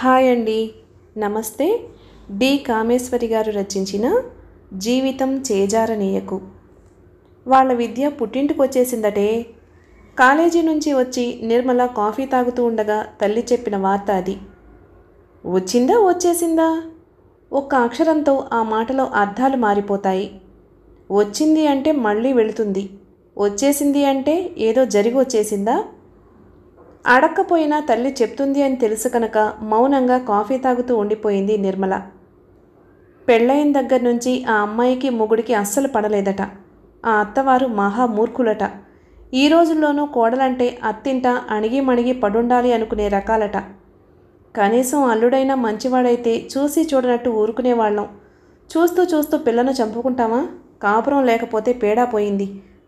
hi అండి నమస్తే D Kameshwari గారు రచించిన జీవితం చేజారనీయకు వాళ్ళ విద్య పుట్టింటికి వచ్చేసిందటే కాలేజీ నుంచి వచ్చి నిర్మల కాఫీ తాగుతూ ఉండగా తల్లి చెప్పిన వార్త అది వచ్చిందా వచ్చేసిందా ఒక్క అక్షరంతో ఆ మాటలో అర్థాలు మారిపోతాయి వచ్చింది అంటే మళ్ళీ వెళుతుంది వచ్చేసింది అంటే ఏదో జరిగి వచ్చేసిందా అడక్కపోయినా తల్లి చెప్తుంది అని తెలుసు కనుక మౌనంగా కాఫీ తాగుతూ ఉండిపోయింది నిర్మల పెళ్ళైన దగ్గర నుంచి ఆ అమ్మాయికి మొగుడికి అస్సలు పడలేదట ఆ అత్తవారు మహా మూర్ఖులట ఈ రోజుల్లోనూ కోడలంటే అత్తింట అణిగి మణిగి పడుండాలి అనుకునే రకాలట కనీసం అల్లుడైనా మంచివాడైతే చూసి చూడనట్టు ఊరుకునేవాళ్ళం చూస్తూ చూస్తూ పిల్లను చంపుకుంటామా కాపురం లేకపోతే పేడా పోయింది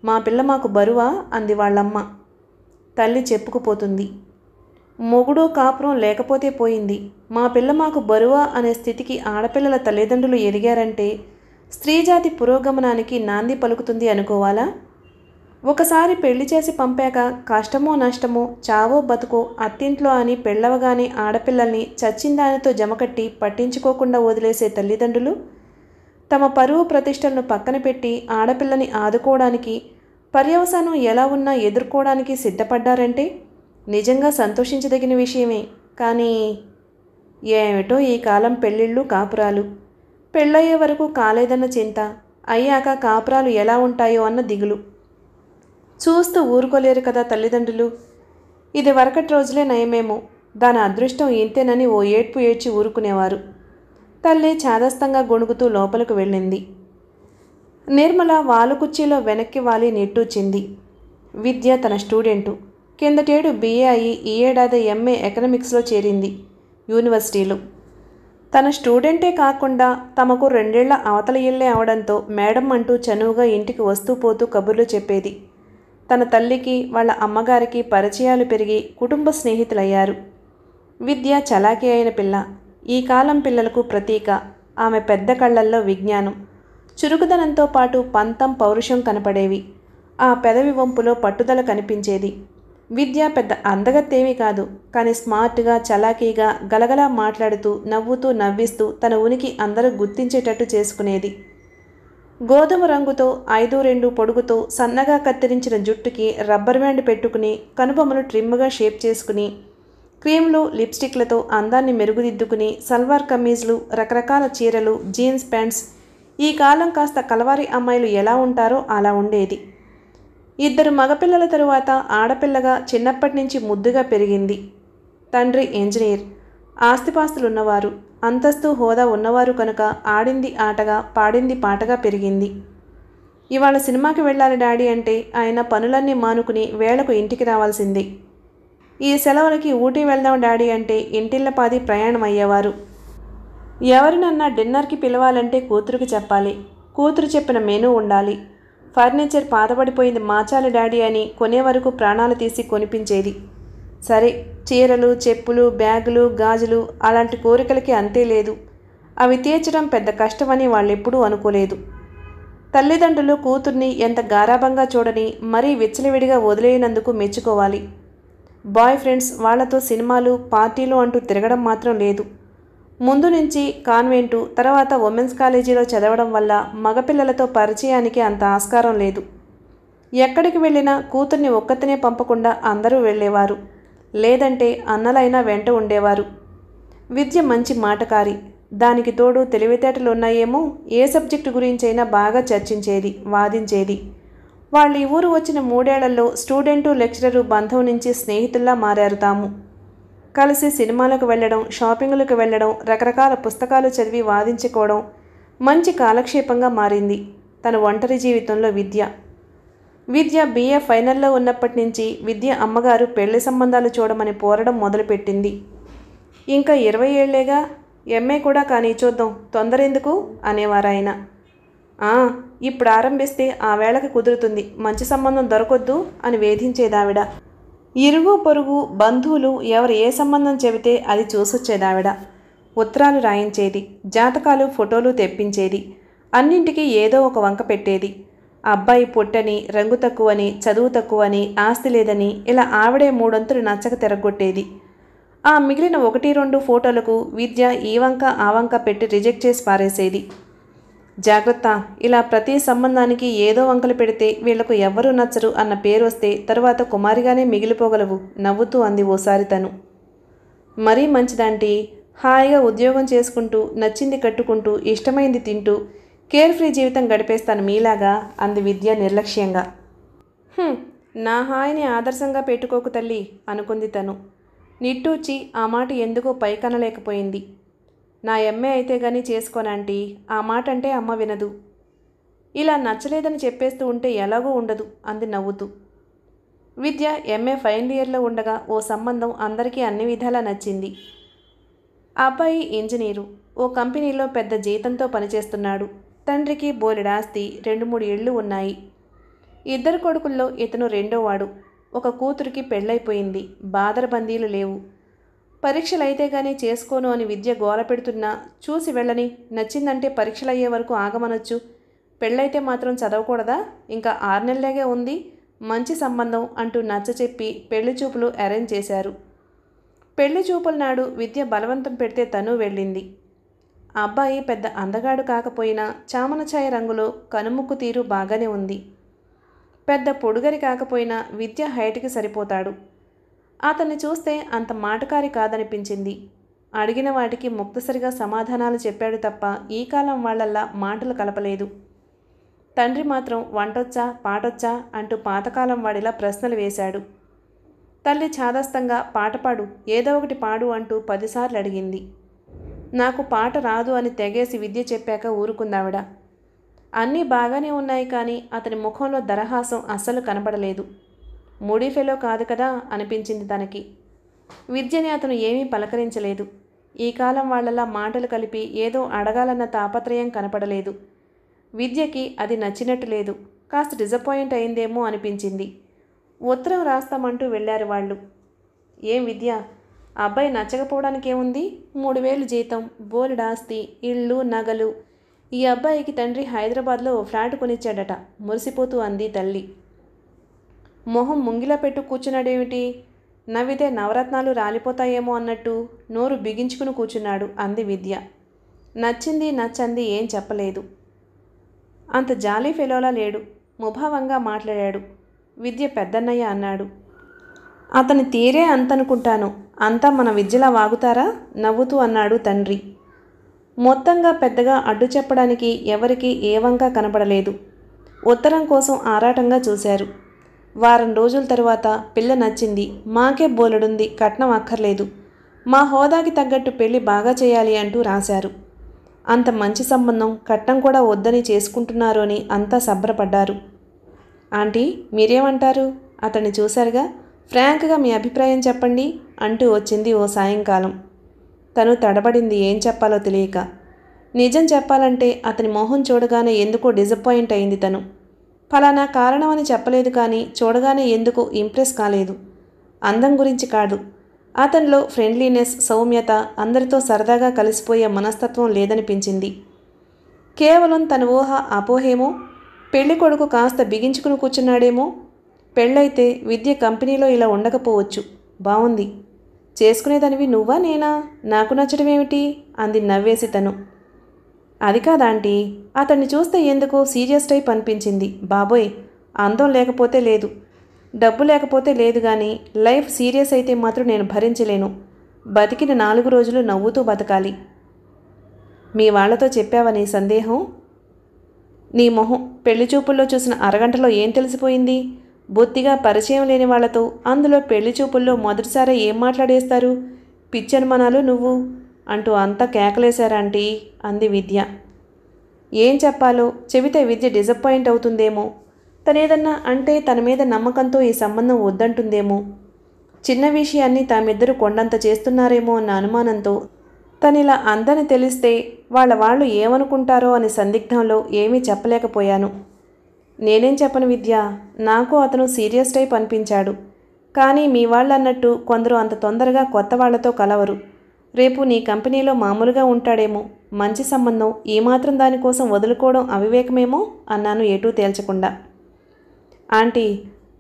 మా పిల్ల మాకు బరువా అంది వాళ్ళమ్మ తల్లి చెప్పుకుపోతుంది మొగుడో కాపురం లేకపోతే పోయింది మా పిల్ల మాకు బరువా అనే స్థితికి ఆడపిల్లల తల్లిదండ్రులు ఎదిగారంటే స్త్రీజాతి పురోగమనానికి నాంది పలుకుతుంది అనుకోవాలా ఒకసారి పెళ్లి చేసి పంపాక కష్టమో నష్టమో చావో బతుకో అత్తింట్లో అని పెళ్ళవగానే ఆడపిల్లల్ని చచ్చిందానితో జమకట్టి పట్టించుకోకుండా వదిలేసే తల్లిదండ్రులు తమ పరువు ప్రతిష్టలను పక్కన పెట్టి ఆడపిల్లని ఆదుకోవడానికి పర్యవసానం ఎలా ఉన్నా ఎదుర్కోవడానికి సిద్ధపడ్డారంటే నిజంగా సంతోషించదగిన విషయమే కానీ ఏమిటో ఈ కాలం పెళ్ళిళ్ళు కాపురాలు పెళ్ళయ్యే వరకు కాలేదన్న చింత అయ్యాక కాపురాలు ఎలా ఉంటాయో అన్న దిగులు చూస్తూ ఊరుకోలేరు కదా తల్లిదండ్రులు ఇది వరకటి రోజులే నయమేమో దాని అదృష్టం ఇంతేనని ఓ ఏడ్పు ఏడ్చి ఊరుకునేవారు తల్లి చాదస్తంగా గొణుగుతూ లోపలికి వెళ్ళింది నిర్మల వాలుకుచ్చిలో వెనక్కి వాలి నెట్టూచింది విద్య తన స్టూడెంటు కిందటేడు బీఏ అయ్యి ఈ ఏడాది ఎంఏ ఎకనమిక్స్లో చేరింది యూనివర్సిటీలో తన స్టూడెంటే కాకుండా తమకు రెండేళ్ల అవతల ఇల్లే అవడంతో మేడం అంటూ చనువుగా ఇంటికి వస్తూ పోతూ కబుర్లు చెప్పేది తన తల్లికి వాళ్ళ అమ్మగారికి పరిచయాలు పెరిగి కుటుంబ స్నేహితులయ్యారు విద్య చలాకీ అయిన పిల్ల ఈ కాలం పిల్లలకు ప్రతీక ఆమె పెద్ద కళ్ళల్లో విజ్ఞానం చురుకుదనంతో పాటు పంతం పౌరుషం కనపడేవి ఆ పెదవి వంపులో పట్టుదల కనిపించేది విద్య పెద్ద అందగత్తేమీ కాదు కానీ స్మార్ట్గా చలాకీగా గలగలా మాట్లాడుతూ నవ్వుతూ నవ్విస్తూ తన ఉనికి అందరూ గుర్తించేటట్టు చేసుకునేది గోధుమ రంగుతో ఐదు రెండు పొడుగుతో సన్నగా కత్తిరించిన జుట్టుకి రబ్బర్ బ్యాండ్ పెట్టుకుని కనుబొమ్మలు ట్రిమ్గా షేప్ చేసుకుని క్రీమ్లు లిప్స్టిక్లతో అందాన్ని మెరుగుదిద్దుకుని సల్వార్ కమీజ్లు రకరకాల చీరలు జీన్స్ ప్యాంట్స్ ఈ కాలం కాస్త కలవారి అమ్మాయిలు ఎలా ఉంటారో అలా ఉండేది ఇద్దరు మగపిల్లల తరువాత ఆడపిల్లగా చిన్నప్పటి నుంచి ముద్దుగా పెరిగింది తండ్రి ఇంజనీర్ ఆస్తిపాస్తులున్నవారు అంతస్తు హోదా ఉన్నవారు కనుక ఆడింది ఆటగా పాడింది పాటగా పెరిగింది ఇవాళ సినిమాకి వెళ్ళాలి డాడీ అంటే ఆయన పనులన్నీ మానుకుని వేళకు ఇంటికి రావాల్సింది ఈ సెలవులకి ఊటీ వెళ్దాం డాడీ అంటే ఇంటిళ్ళపాది ప్రయాణం అయ్యేవారు ఎవరినన్నా డిన్నర్కి పిలవాలంటే కూతురుకి చెప్పాలి కూతురు చెప్పిన మెనూ ఉండాలి ఫర్నిచర్ పాతబడిపోయింది మాచాలి డాడీ అని కొనే వరకు ప్రాణాలు తీసి కొనిపించేది సరే చీరలు చెప్పులు బ్యాగులు గాజులు అలాంటి కోరికలకి అంతే లేదు అవి తీర్చడం పెద్ద కష్టమని వాళ్ళెప్పుడూ అనుకోలేదు తల్లిదండ్రులు కూతుర్ని ఎంత గారాభంగా చూడని మరీ విచ్చలవిడిగా వదిలేనందుకు మెచ్చుకోవాలి బాయ్ ఫ్రెండ్స్ వాళ్లతో సినిమాలు పార్టీలు అంటూ తిరగడం మాత్రం లేదు ముందు నుంచి కాన్వెంటు తర్వాత ఉమెన్స్ కాలేజీలో చదవడం వల్ల మగపిల్లలతో పరిచయానికి అంత ఆస్కారం లేదు ఎక్కడికి వెళ్ళినా కూతుర్ని ఒక్కతనే పంపకుండా అందరూ వెళ్ళేవారు లేదంటే అన్నలైనా వెంట ఉండేవారు విద్య మంచి మాటకారి దానికి తోడు తెలివితేటలు ఉన్నాయేమో ఏ సబ్జెక్టు గురించైనా బాగా చర్చించేది వాదించేది వాళ్ళు ఈ ఊరు వచ్చిన మూడేళ్లలో స్టూడెంటు లెక్చరరు బంధం నుంచి స్నేహితుల్లా మారారు తాము కలిసి సినిమాలకు వెళ్ళడం షాపింగ్లకు వెళ్ళడం రకరకాల పుస్తకాలు చదివి వాదించుకోవడం మంచి కాలక్షేపంగా మారింది తన ఒంటరి జీవితంలో విద్య విద్య బీఏ ఫైనల్లో ఉన్నప్పటి నుంచి విద్య అమ్మగారు పెళ్లి సంబంధాలు చూడమని పోరడం మొదలుపెట్టింది ఇంకా ఇరవై ఏళ్లేగా ఎంఏ కూడా కానీ చూద్దాం తొందర ఎందుకు అనేవారాయన ఇప్పుడు ఆరంభిస్తే ఆ వేళకి కుదురుతుంది మంచి సంబంధం దొరకొద్దు అని వేధించేదావిడ ఇరుగు పొరుగు బంధువులు ఎవరు ఏ సంబంధం చెబితే అది చూసొచ్చేదావిడ ఉత్తరాలు రాయించేది జాతకాలు ఫోటోలు తెప్పించేది అన్నింటికి ఏదో ఒక వంక పెట్టేది అబ్బాయి పొట్టని రంగు తక్కువని చదువు తక్కువని ఆస్తి లేదని ఇలా ఆవిడే మూడొంతులు నచ్చక తిరగొట్టేది ఆ మిగిలిన ఒకటి రెండు ఫోటోలకు విద్య ఈ వంక ఆ వంక పెట్టి రిజెక్ట్ చేసి పారేసేది జాగ్రత్త ఇలా ప్రతి సంబంధానికి ఏదో వంకలు పెడితే వీళ్లకు ఎవ్వరూ నచ్చరు అన్న పేరు వస్తే తరువాత కుమారిగానే మిగిలిపోగలవు నవ్వుతూ అంది ఓసారి తను మరీ మంచిదంటి హాయిగా ఉద్యోగం చేసుకుంటూ నచ్చింది కట్టుకుంటూ ఇష్టమైంది తింటూ కేర్ ఫ్రీ జీవితం గడిపేస్తాను మీలాగా అంది విద్య నిర్లక్ష్యంగా నా హాయిని ఆదర్శంగా పెట్టుకోకు తల్లి అనుకుంది తను నిట్టూచి ఆ మాట ఎందుకో పైకనలేకపోయింది నా ఎంఏ అయితే గాని చేసుకోనంటీ ఆ మాట అంటే అమ్మ వినదు ఇలా నచ్చలేదని చెప్పేస్తూ ఉంటే ఎలాగూ ఉండదు అంది నవ్వుతూ విద్య ఎంఏ ఫైనల్ ఇయర్లో ఉండగా ఓ సంబంధం అందరికీ అన్ని విధాలా నచ్చింది అబ్బాయి ఇంజనీరు ఓ కంపెనీలో పెద్ద జీతంతో పనిచేస్తున్నాడు తండ్రికి బోలెడాస్తి రెండు మూడు ఇళ్ళు ఉన్నాయి ఇద్దరు కొడుకుల్లో ఇతను రెండోవాడు ఒక కూతురికి పెళ్ళైపోయింది బాదరబందీలు లేవు పరీక్షలు అయితే కానీ చేసుకోను అని విద్య గోల పెడుతున్నా చూసి వెళ్ళని నచ్చిందంటే పరీక్షలు అయ్యే వరకు ఆగమనొచ్చు పెళ్ళైతే మాత్రం చదవకూడదా ఇంకా ఆరు నెలలేగా ఉంది మంచి సంబంధం అంటూ నచ్చ చెప్పి పెళ్లి చూపులు అరేంజ్ చేశారు పెళ్లి చూపుల నాడు విద్య బలవంతం పెడితే తను వెళ్ళింది అబ్బాయి పెద్ద అందగాడు కాకపోయినా చామనఛాయ రంగులో కనుముక్కు తీరు బాగానే ఉంది పెద్ద పొడుగరి కాకపోయినా విద్య హైట్కి సరిపోతాడు అతన్ని చూస్తే అంత మాటకారి కాదనిపించింది అడిగిన వాటికి ముక్తసరిగా సమాధానాలు చెప్పాడు తప్ప ఈ కాలం వాళ్ళల్లా మాటలు కలపలేదు తండ్రి మాత్రం వంటొచ్చా పాటొచ్చా అంటూ పాతకాలం వాడిలా ప్రశ్నలు వేశాడు తల్లి ఛాదస్తంగా పాట పాడు ఏదో ఒకటి పాడు అంటూ పదిసార్లు అడిగింది నాకు పాట రాదు అని తెగేసి విద్య చెప్పాక ఊరుకుందావిడ అన్నీ బాగానే ఉన్నాయి కానీ అతని ముఖంలో దరహాసం అస్సలు కనబడలేదు మూడీ ఫెలో కాదు కదా అనిపించింది తనకి విద్యని అతను ఏమీ పలకరించలేదు ఈ కాలం వాళ్లలా మాటలు కలిపి ఏదో అడగాలన్న తాపత్రయం కనపడలేదు విద్యకి అది నచ్చినట్టు లేదు కాస్త డిసప్పాయింట్ అయిందేమో అనిపించింది ఉత్తరం రాస్తామంటూ వెళ్ళారు వాళ్ళు ఏం విద్య అబ్బాయి నచ్చకపోవడానికి ఏముంది మూడు వేలు జీతం బోలెడాస్తి ఇళ్ళు నగలు ఈ అబ్బాయికి తండ్రి హైదరాబాద్లో ఫ్లాట్ కొనిచ్చాడట మురిసిపోతూ అంది తల్లి మొహం ముంగిలా పెట్టు కూర్చున్నాడేమిటి నవ్వితే నవరత్నాలు రాలిపోతాయేమో అన్నట్టు నోరు బిగించుకుని కూర్చున్నాడు అంది విద్య నచ్చింది నచ్చంది ఏం చెప్పలేదు అంత జాలీ ఫెలోలా లేడు ముభావంగా మాట్లాడాడు విద్య పెద్దన్నయ్య అన్నాడు అతని తీరే అంతనుకుంటాను అంతా మన విద్యలా వాగుతారా నవ్వుతూ అన్నాడు తండ్రి మొత్తంగా పెద్దగా అడ్డు చెప్పడానికి ఎవరికీ ఏవంగా కనబడలేదు ఉత్తరం కోసం ఆరాటంగా చూశారు వారం రోజుల తరువాత పిల్ల నచ్చింది మాకే బోలెడుంది కట్నం అక్కర్లేదు మా హోదాకి తగ్గట్టు పెళ్లి బాగా చేయాలి అంటూ రాశారు అంత మంచి సంబంధం కట్నం కూడా వద్దని చేసుకుంటున్నారు అని అంతా సభ్రపడ్డారు ఆంటీ మీరేమంటారు అతన్ని చూశారుగా ఫ్రాంక్గా మీ అభిప్రాయం చెప్పండి అంటూ వచ్చింది ఓ సాయంకాలం తను తడబడింది ఏం చెప్పాలో తెలియక నిజం చెప్పాలంటే అతని మొహం చూడగానే ఎందుకో డిసప్పాయింట్ అయింది తను ఫలానా కారణం అని చెప్పలేదు కానీ చూడగానే ఎందుకు ఇంప్రెస్ కాలేదు అందం గురించి కాదు అతనిలో ఫ్రెండ్లీనెస్ సౌమ్యత అందరితో సరదాగా కలిసిపోయే మనస్తత్వం లేదనిపించింది కేవలం తన ఊహ అపోహేమో పెళ్లి కొడుకు కాస్త బిగించుకుని కూర్చున్నాడేమో పెళ్ళైతే విద్య కంపెనీలో ఇలా ఉండకపోవచ్చు బాగుంది చేసుకునేదానివి నువ్వా నేనా నాకు నచ్చడమేమిటి అంది నవ్వేసి తను అది కాదాంటీ అతన్ని చూస్తే ఎందుకు సీరియస్ టైప్ అనిపించింది బాబోయ్ అందం లేకపోతే లేదు డబ్బు లేకపోతే లేదు కానీ లైఫ్ సీరియస్ అయితే మాత్రం నేను భరించలేను బతికిన నాలుగు రోజులు నవ్వుతూ బతకాలి మీ వాళ్లతో చెప్పావని సందేహం నీ మొహం పెళ్లి చూపుల్లో చూసిన అరగంటలో ఏం తెలిసిపోయింది బొత్తిగా పరిచయం లేని వాళ్లతో అందులో పెళ్లి చూపుల్లో మొదటిసారి ఏం మాట్లాడేస్తారు పిచ్చనుమానాలు నువ్వు అంటూ అంతా కేకలేశారంటీ అంది విద్య ఏం చెప్పాలో చెబితే విద్య డిసప్పాయింట్ అవుతుందేమో తనేదన్నా అంటే తన మీద నమ్మకంతో ఈ సంబంధం వద్దంటుందేమో చిన్న విషయాన్ని తామిద్దరు కొండంత చేస్తున్నారేమో అన్న అనుమానంతో తనిలా అందని తెలిస్తే వాళ్ళ వాళ్ళు ఏమనుకుంటారో అనే సందిగ్ధంలో ఏమీ చెప్పలేకపోయాను నేనేం చెప్పను విద్య నాకు అతను సీరియస్ టైప్ అనిపించాడు కానీ మీ వాళ్ళు అన్నట్టు కొందరు అంత తొందరగా కొత్త వాళ్లతో కలవరు రేపు నీ కంపెనీలో మామూలుగా ఉంటాడేమో మంచి సంబంధం ఏమాత్రం దానికోసం వదులుకోవడం అవివేకమేమో అన్నాను ఎటూ తేల్చకుండా ఆంటీ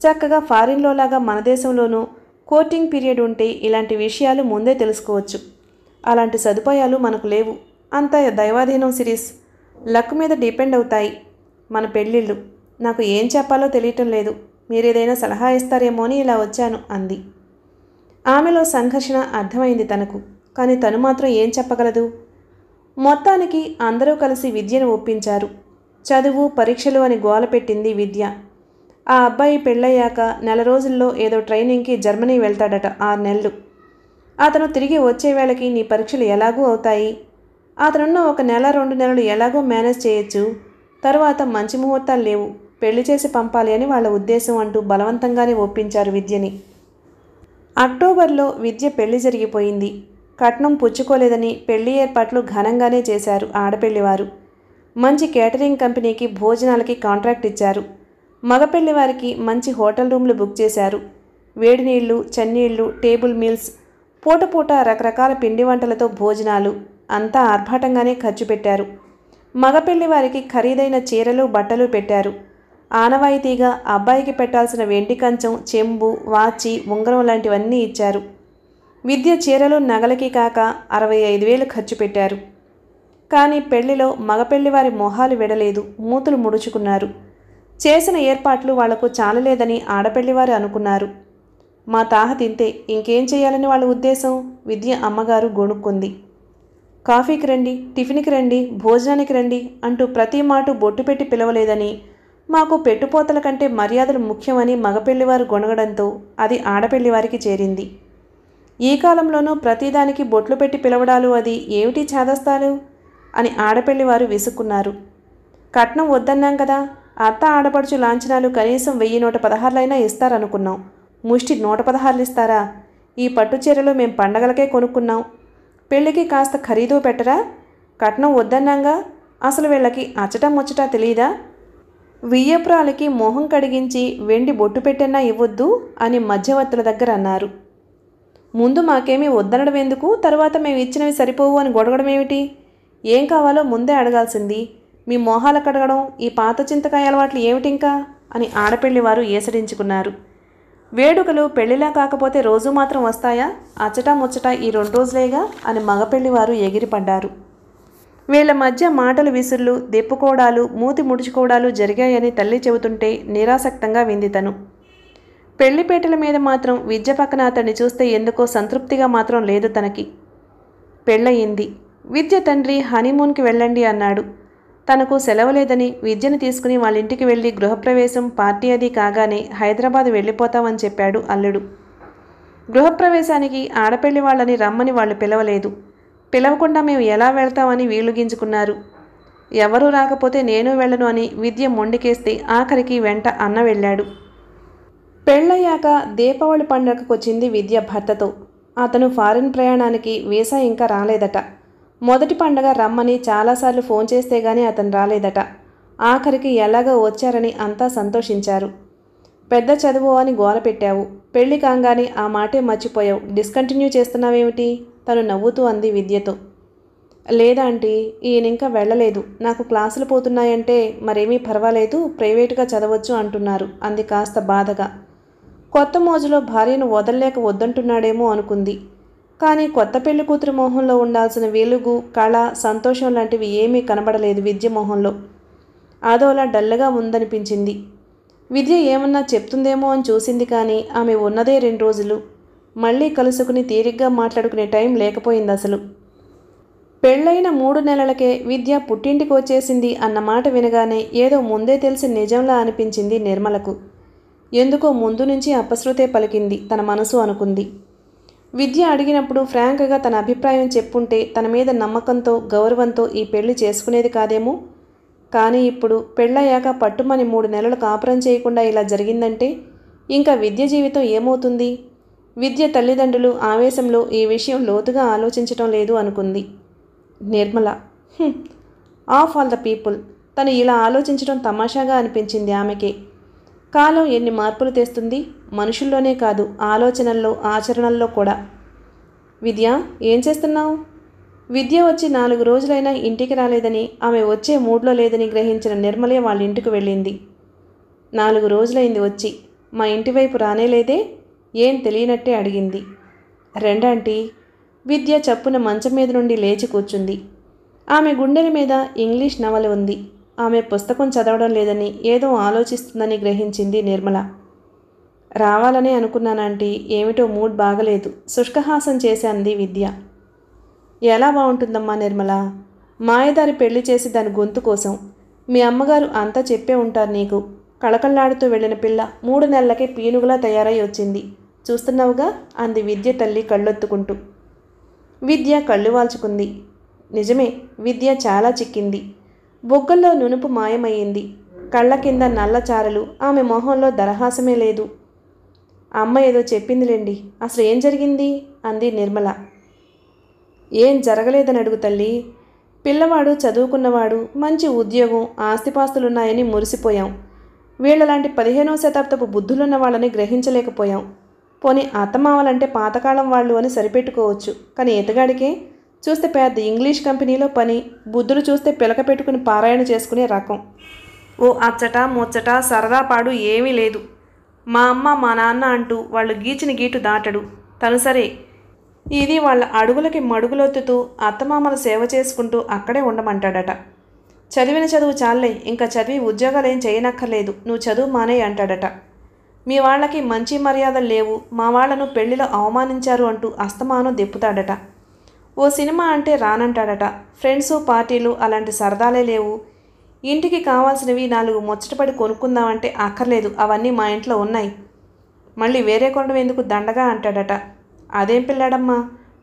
చక్కగా ఫారిన్లో లాగా మన దేశంలోనూ కోటింగ్ పీరియడ్ ఉంటే ఇలాంటి విషయాలు ముందే తెలుసుకోవచ్చు అలాంటి సదుపాయాలు మనకు లేవు అంత దైవాధీనం సిరీస్ లక్ మీద డిపెండ్ అవుతాయి మన పెళ్ళిళ్ళు నాకు ఏం చెప్పాలో తెలియటం లేదు మీరేదైనా సలహా ఇస్తారేమో అని ఇలా వచ్చాను అంది ఆమెలో సంఘర్షణ అర్థమైంది తనకు కానీ తను మాత్రం ఏం చెప్పగలదు మొత్తానికి అందరూ కలిసి విద్యను ఒప్పించారు చదువు పరీక్షలు అని గోల పెట్టింది విద్య ఆ అబ్బాయి పెళ్ళయ్యాక నెల రోజుల్లో ఏదో ట్రైనింగ్కి జర్మనీ వెళ్తాడట ఆరు నెలలు అతను తిరిగి వచ్చే వేళకి నీ పరీక్షలు ఎలాగూ అవుతాయి అతనున్న ఒక నెల రెండు నెలలు ఎలాగో మేనేజ్ చేయొచ్చు తర్వాత మంచి ముహూర్తాలు లేవు పెళ్లి చేసి పంపాలి అని వాళ్ళ ఉద్దేశం అంటూ బలవంతంగానే ఒప్పించారు విద్యని అక్టోబర్లో విద్య పెళ్లి జరిగిపోయింది కట్నం పుచ్చుకోలేదని పెళ్లి ఏర్పాట్లు ఘనంగానే చేశారు ఆడపెళ్లివారు మంచి కేటరింగ్ కంపెనీకి భోజనాలకి కాంట్రాక్ట్ ఇచ్చారు మగపెళ్లివారికి మంచి హోటల్ రూమ్లు బుక్ చేశారు వేడి నీళ్లు చన్నీళ్లు టేబుల్ మీల్స్ పూట పూట రకరకాల పిండి వంటలతో భోజనాలు అంతా ఆర్భాటంగానే ఖర్చు పెట్టారు మగపెళ్లివారికి వారికి ఖరీదైన చీరలు బట్టలు పెట్టారు ఆనవాయితీగా అబ్బాయికి పెట్టాల్సిన వెండి కంచం చెంబు వాచి ఉంగరం లాంటివన్నీ ఇచ్చారు విద్య చీరలు నగలకి కాక అరవై ఐదు వేలు ఖర్చు పెట్టారు కానీ పెళ్లిలో మగపెళ్లివారి మొహాలు విడలేదు మూతులు ముడుచుకున్నారు చేసిన ఏర్పాట్లు వాళ్లకు చాలలేదని ఆడపెళ్లివారు అనుకున్నారు మా తాహ తింటే ఇంకేం చేయాలని వాళ్ళ ఉద్దేశం విద్య అమ్మగారు గొణుక్కుంది కాఫీకి రండి టిఫిన్కి రండి భోజనానికి రండి అంటూ ప్రతి మాట బొట్టు పెట్టి పిలవలేదని మాకు పెట్టుపోతల కంటే మర్యాదలు ముఖ్యమని మగపెళ్లివారు గొనగడంతో అది ఆడపెళ్లివారికి చేరింది ఈ కాలంలోనూ ప్రతిదానికి బొట్లు పెట్టి పిలవడాలు అది ఏమిటి ఛాదస్తాలు అని ఆడపెళ్లి వారు విసుక్కున్నారు కట్నం వద్దన్నాం కదా అత్త ఆడపడుచు లాంఛనాలు కనీసం వెయ్యి నూట పదహారులైనా ఇస్తారనుకున్నాం ముష్టి నూట పదహారులు ఇస్తారా ఈ పట్టుచీరలు మేము పండగలకే కొనుక్కున్నాం పెళ్ళికి కాస్త ఖరీదు పెట్టరా కట్నం వద్దన్నాంగా అసలు వీళ్ళకి అచ్చటం ముచ్చటా తెలియదా వియ్యపురాలకి మొహం కడిగించి వెండి బొట్టు పెట్టన్నా ఇవ్వద్దు అని మధ్యవర్తుల దగ్గర అన్నారు ముందు మాకేమీ వద్దనడం ఎందుకు తర్వాత మేము ఇచ్చినవి సరిపోవు అని గొడగడం ఏమిటి ఏం కావాలో ముందే అడగాల్సింది మీ మోహాల కడగడం ఈ పాత చింతకాయ అలవాట్లు ఏమిటి ఇంకా అని ఆడపిల్లివారు ఏసడించుకున్నారు వేడుకలు పెళ్లిలా కాకపోతే రోజు మాత్రం వస్తాయా అచ్చటా ముచ్చట ఈ రెండు రోజులేగా అని మగపెళ్లివారు ఎగిరిపడ్డారు వీళ్ళ మధ్య మాటలు విసుర్లు దెప్పుకోవడాలు మూతి ముడుచుకోవడాలు జరిగాయని తల్లి చెబుతుంటే నిరాసక్తంగా వింది తను పెళ్లిపేటల మీద మాత్రం విద్య పక్కన అతన్ని చూస్తే ఎందుకో సంతృప్తిగా మాత్రం లేదు తనకి పెళ్ళయింది విద్య తండ్రి హనీమూన్కి వెళ్ళండి అన్నాడు తనకు సెలవు లేదని విద్యను తీసుకుని వాళ్ళ ఇంటికి వెళ్ళి గృహప్రవేశం పార్టీ అది కాగానే హైదరాబాద్ వెళ్ళిపోతామని చెప్పాడు అల్లుడు గృహప్రవేశానికి ఆడపల్లి వాళ్ళని రమ్మని వాళ్ళు పిలవలేదు పిలవకుండా మేము ఎలా వెళ్తామని వీలుగించుకున్నారు ఎవరూ రాకపోతే నేను వెళ్ళను అని విద్య మొండికేస్తే ఆఖరికి వెంట అన్న వెళ్ళాడు పెళ్ళయ్యాక దీపావళి పండుగకు వచ్చింది విద్య భర్తతో అతను ఫారిన్ ప్రయాణానికి వీసా ఇంకా రాలేదట మొదటి పండగ రమ్మని చాలాసార్లు ఫోన్ చేస్తే గానీ అతను రాలేదట ఆఖరికి ఎలాగో వచ్చారని అంతా సంతోషించారు పెద్ద చదువు అని గోల పెట్టావు పెళ్లి కాగానే ఆ మాటే మర్చిపోయావు డిస్కంటిన్యూ చేస్తున్నావేమిటి తను నవ్వుతూ అంది విద్యతో లేదా ఆంటీ ఈయన ఇంకా వెళ్ళలేదు నాకు క్లాసులు పోతున్నాయంటే మరేమీ పర్వాలేదు ప్రైవేటుగా చదవచ్చు అంటున్నారు అంది కాస్త బాధగా కొత్త మోజులో భార్యను వదలలేక వద్దంటున్నాడేమో అనుకుంది కానీ కొత్త పెళ్లి కూతురు మొహంలో ఉండాల్సిన వెలుగు కళ సంతోషం లాంటివి ఏమీ కనబడలేదు విద్య మొహంలో అదోలా డల్గా ఉందనిపించింది విద్య ఏమన్నా చెప్తుందేమో అని చూసింది కానీ ఆమె ఉన్నదే రెండు రోజులు మళ్ళీ కలుసుకుని తీరిగ్గా మాట్లాడుకునే టైం లేకపోయింది అసలు పెళ్ళైన మూడు నెలలకే విద్య పుట్టింటికి వచ్చేసింది అన్న మాట వినగానే ఏదో ముందే తెలిసి నిజంలా అనిపించింది నిర్మలకు ఎందుకో ముందు నుంచి అపశృతే పలికింది తన మనసు అనుకుంది విద్య అడిగినప్పుడు ఫ్రాంక్గా తన అభిప్రాయం చెప్పుంటే తన మీద నమ్మకంతో గౌరవంతో ఈ పెళ్లి చేసుకునేది కాదేమో కానీ ఇప్పుడు పెళ్ళయ్యాక పట్టుమని మూడు నెలలు కాపురం చేయకుండా ఇలా జరిగిందంటే ఇంకా విద్య జీవితం ఏమవుతుంది విద్య తల్లిదండ్రులు ఆవేశంలో ఈ విషయం లోతుగా ఆలోచించటం లేదు అనుకుంది Nirmala of all the people తను ఇలా ఆలోచించడం తమాషాగా అనిపించింది ఆమెకే కాలం ఎన్ని మార్పులు తెస్తుంది మనుషుల్లోనే కాదు ఆలోచనల్లో ఆచరణల్లో కూడా విద్య ఏం చేస్తున్నావు విద్య వచ్చి నాలుగు రోజులైనా ఇంటికి రాలేదని ఆమె వచ్చే మూడ్లో లేదని గ్రహించిన నిర్మలే వాళ్ళ ఇంటికి వెళ్ళింది నాలుగు రోజులైంది వచ్చి మా ఇంటి వైపు రానేలేదే ఏం తెలియనట్టే అడిగింది రెండంటి విద్య చప్పున మంచం మీద నుండి లేచి కూర్చుంది ఆమె గుండెల మీద ఇంగ్లీష్ నవల ఉంది ఆమె పుస్తకం చదవడం లేదని ఏదో ఆలోచిస్తుందని గ్రహించింది నిర్మల రావాలనే అనుకున్నానంటే ఏమిటో మూడ్ బాగలేదు శుష్కహాసం చేశాంది విద్య ఎలా బాగుంటుందమ్మా నిర్మల మాయదారి పెళ్లి చేసి దాని గొంతు కోసం మీ అమ్మగారు అంతా చెప్పే ఉంటారు నీకు కళకళ్లాడుతూ వెళ్ళిన పిల్ల మూడు నెలలకే పీనుగులా తయారై వచ్చింది చూస్తున్నావుగా అంది విద్య తల్లి కళ్ళొత్తుకుంటూ విద్య కళ్ళు వాల్చుకుంది నిజమే విద్య చాలా చిక్కింది బొగ్గల్లో నునుపు మాయమయ్యింది కళ్ళ కింద నల్లచారలు ఆమె మొహంలో దరహాసమే లేదు అమ్మ ఏదో చెప్పిందిలేండి అసలు ఏం జరిగింది అంది నిర్మల ఏం జరగలేదని అడుగు తల్లి పిల్లవాడు చదువుకున్నవాడు మంచి ఉద్యోగం ఆస్తిపాస్తులున్నాయని మురిసిపోయాం వీళ్ళలాంటి పదిహేనవ శతాబ్దపు బుద్ధులున్న వాళ్ళని గ్రహించలేకపోయాం పోనీ అత్తమామలంటే పాతకాలం వాళ్ళు అని సరిపెట్టుకోవచ్చు కానీ ఎతగాడికే చూస్తే పెద్ద ఇంగ్లీష్ కంపెనీలో పని బుద్ధులు చూస్తే పిలక పెట్టుకుని పారాయణ చేసుకునే రకం ఓ అచ్చట ముచ్చట సరదా పాడు ఏమీ లేదు మా అమ్మ మా నాన్న అంటూ వాళ్ళు గీచిన గీటు దాటడు తను సరే ఇది వాళ్ళ అడుగులకి మడుగులొత్తుతూ అత్తమామల సేవ చేసుకుంటూ అక్కడే ఉండమంటాడట చదివిన చదువు చాలే ఇంకా చదివి ఉద్యోగాలు ఏం చేయనక్కర్లేదు నువ్వు చదువు మానే అంటాడట మీ వాళ్ళకి మంచి మర్యాదలు లేవు మా వాళ్లను పెళ్లిలో అవమానించారు అంటూ అస్తమానం దెప్పుతాడట ఓ సినిమా అంటే రానంటాడట ఫ్రెండ్స్ పార్టీలు అలాంటి సరదాలే లేవు ఇంటికి కావాల్సినవి నాలుగు ముచ్చటపడి కొనుక్కుందామంటే అక్కర్లేదు అవన్నీ మా ఇంట్లో ఉన్నాయి మళ్ళీ వేరే కొనడం ఎందుకు దండగా అంటాడట అదేం పిల్లాడమ్మా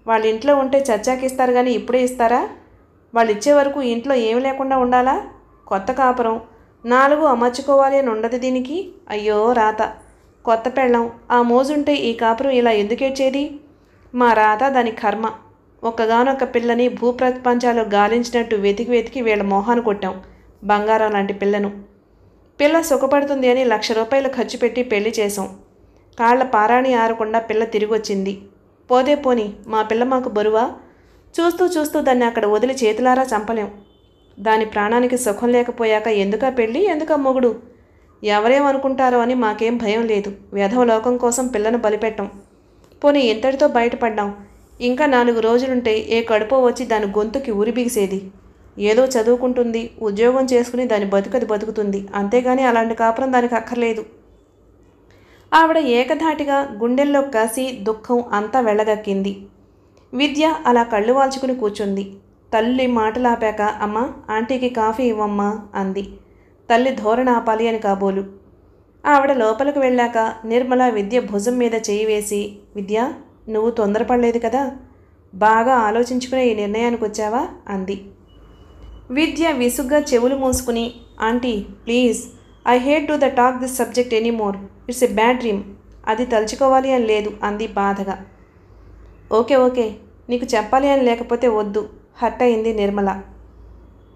వాళ్ళ ఇంట్లో ఉంటే చచ్చాకిస్తారు కానీ ఇప్పుడే ఇస్తారా వాళ్ళు ఇచ్చే వరకు ఇంట్లో ఏమి లేకుండా ఉండాలా కొత్త కాపురం నాలుగు అమర్చుకోవాలి అని ఉండదు దీనికి అయ్యో రాత కొత్త పెళ్ళం ఆ మోజుంటే ఈ కాపురం ఇలా ఎందుకేడ్చేది మా రాత దాని కర్మ ఒక్కగానొక్క పిల్లని భూప్రపంచాలు గాలించినట్టు వెతికి వెతికి వీళ్ళ మోహాన్ని కొట్టాం బంగారం లాంటి పిల్లను పిల్ల సుఖపడుతుంది అని లక్ష రూపాయలు ఖర్చు పెట్టి పెళ్లి చేశాం కాళ్ళ పారాణి ఆరకుండా పిల్ల తిరిగి వచ్చింది పోదే పోని మా పిల్ల మాకు బరువా చూస్తూ చూస్తూ దాన్ని అక్కడ వదిలి చేతులారా చంపలేం దాని ప్రాణానికి సుఖం లేకపోయాక ఎందుక పెళ్ళి ఎందుక మొగుడు ఎవరేమనుకుంటారో అని మాకేం భయం లేదు వేధవ లోకం కోసం పిల్లను బలిపెట్టాం పోనీ ఇంతటితో బయటపడ్డాం ఇంకా నాలుగు రోజులుంటే ఏ కడుపు వచ్చి దాని గొంతుకి ఊరిబిగిసేది ఏదో చదువుకుంటుంది ఉద్యోగం చేసుకుని దాని బతుకది బతుకుతుంది అంతేగాని అలాంటి కాపురం దానికి అక్కర్లేదు ఆవిడ ఏకధాటిగా గుండెల్లో కాసి దుఃఖం అంతా వెళ్ళగక్కింది విద్య అలా కళ్ళు వాల్చుకుని కూర్చుంది తల్లి మాటలాపాక అమ్మ ఆంటీకి కాఫీ ఇవ్వమ్మా అంది తల్లి ధోరణ ఆపాలి అని కాబోలు ఆవిడ లోపలికి వెళ్ళాక నిర్మల విద్య భుజం మీద చేయి వేసి విద్య నువ్వు తొందరపడలేదు కదా బాగా ఆలోచించుకునే ఈ నిర్ణయానికి వచ్చావా అంది విద్య విసుగ్గా చెవులు మూసుకుని aunty please I hate to the talk this subject anymore it's a bad dream అది తలుచుకోవాలి అని లేదు అంది బాధగా ఓకే ఓకే నీకు చెప్పాలి అని లేకపోతే వద్దు హట్ అయింది నిర్మల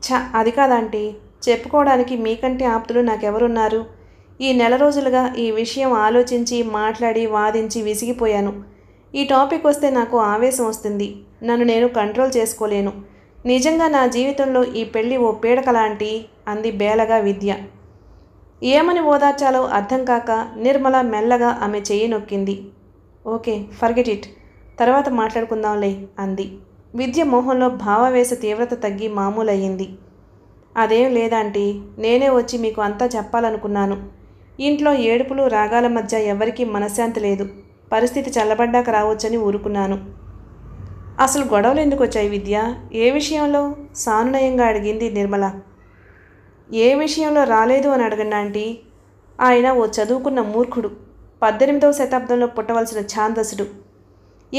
ఛ అది కాదంటీ చెప్పుకోవడానికి మీకంటే ఆప్తులు నాకెవరున్నారు ఈ నెల రోజులుగా ఈ విషయం ఆలోచించి మాట్లాడి వాదించి విసిగిపోయాను ఈ టాపిక్ వస్తే నాకు ఆవేశం వస్తుంది నన్ను నేను కంట్రోల్ చేసుకోలేను నిజంగా నా జీవితంలో ఈ పెళ్ళి ఓ పీడక లాంటి అంది బేలగా విద్య ఏమని ఓదార్చాలో అర్థం కాక నిర్మల మెల్లగా ఆమె చెయ్యి నొక్కింది ఓకే ఫర్గెట్ ఇట్ తర్వాత మాట్లాడుకుందాంలే అంది విద్య మోహంలో భావవేశ తీవ్రత తగ్గి మామూలయ్యింది అదేం లేదంటీ నేనే వచ్చి మీకు అంతా చెప్పాలనుకున్నాను ఇంట్లో ఏడుపులు రాగాల మధ్య ఎవరికీ మనశ్శాంతి లేదు పరిస్థితి చల్లబడ్డాక రావచ్చని ఊరుకున్నాను అసలు గొడవలు ఎందుకు వచ్చాయి విద్య ఏ విషయంలో సానునయంగా అడిగింది నిర్మల ఏ విషయంలో రాలేదు అని అడగండి ఆంటీ ఆయన ఓ చదువుకున్న మూర్ఖుడు పద్దెనిమిదవ శతాబ్దంలో పుట్టవలసిన ఛాందసుడు